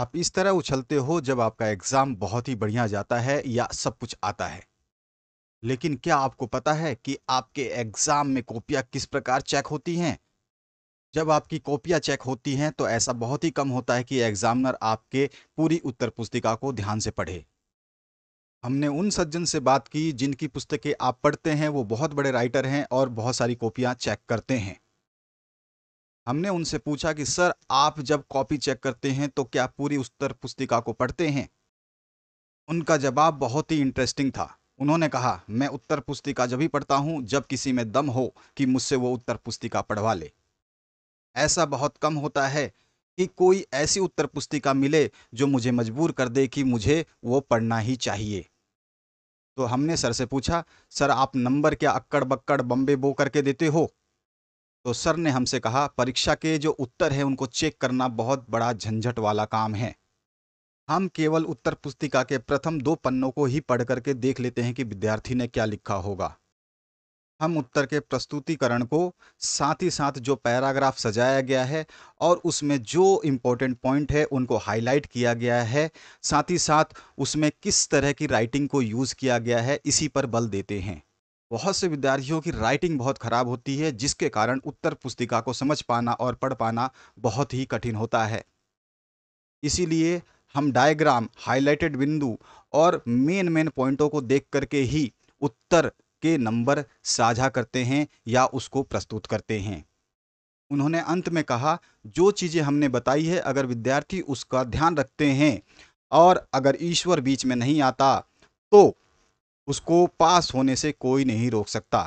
आप इस तरह उछलते हो जब आपका एग्ज़ाम बहुत ही बढ़िया जाता है या सब कुछ आता है लेकिन क्या आपको पता है कि आपके एग्ज़ाम में कॉपियाँ किस प्रकार चेक होती हैं जब आपकी कॉपियाँ चेक होती हैं तो ऐसा बहुत ही कम होता है कि एग्ज़ामिनर आपके पूरी उत्तर पुस्तिका को ध्यान से पढ़े हमने उन सज्जन से बात की जिनकी पुस्तकें आप पढ़ते हैं वो बहुत बड़े राइटर हैं और बहुत सारी कॉपियाँ चेक करते हैं हमने उनसे पूछा कि सर आप जब कॉपी चेक करते हैं तो क्या पूरी उत्तर पुस्तिका को पढ़ते हैं उनका जवाब बहुत ही इंटरेस्टिंग था उन्होंने कहा मैं उत्तर पुस्तिका जब ही पढ़ता हूँ जब किसी में दम हो कि मुझसे वो उत्तर पुस्तिका पढ़वा ले ऐसा बहुत कम होता है कि कोई ऐसी उत्तर पुस्तिका मिले जो मुझे मजबूर कर दे कि मुझे वो पढ़ना ही चाहिए तो हमने सर से पूछा सर आप नंबर क्या अक्कड़ बक्कड़ बम्बे बो करके देते हो तो सर ने हमसे कहा परीक्षा के जो उत्तर है उनको चेक करना बहुत बड़ा झंझट वाला काम है हम केवल उत्तर पुस्तिका के प्रथम दो पन्नों को ही पढ़ करके देख लेते हैं कि विद्यार्थी ने क्या लिखा होगा हम उत्तर के प्रस्तुतिकरण को साथ ही साथ जो पैराग्राफ सजाया गया है और उसमें जो इम्पोर्टेंट पॉइंट है उनको हाईलाइट किया गया है साथ ही साथ उसमें किस तरह की राइटिंग को यूज़ किया गया है इसी पर बल देते हैं बहुत से विद्यार्थियों की राइटिंग बहुत ख़राब होती है जिसके कारण उत्तर पुस्तिका को समझ पाना और पढ़ पाना बहुत ही कठिन होता है इसीलिए हम डायग्राम हाइलाइटेड बिंदु और मेन मेन पॉइंटों को देख करके ही उत्तर के नंबर साझा करते हैं या उसको प्रस्तुत करते हैं उन्होंने अंत में कहा जो चीज़ें हमने बताई है अगर विद्यार्थी उसका ध्यान रखते हैं और अगर ईश्वर बीच में नहीं आता तो उसको पास होने से कोई नहीं रोक सकता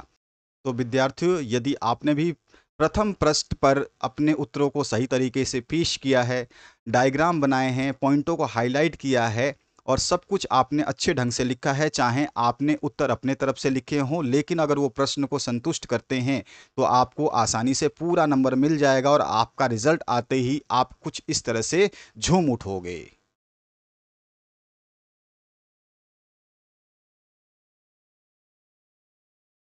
तो विद्यार्थियों यदि आपने भी प्रथम पृष्ठ पर अपने उत्तरों को सही तरीके से पेश किया है डायग्राम बनाए हैं पॉइंटों को हाईलाइट किया है और सब कुछ आपने अच्छे ढंग से लिखा है चाहे आपने उत्तर अपने तरफ से लिखे हों लेकिन अगर वो प्रश्न को संतुष्ट करते हैं तो आपको आसानी से पूरा नंबर मिल जाएगा और आपका रिजल्ट आते ही आप कुछ इस तरह से झूम उठोगे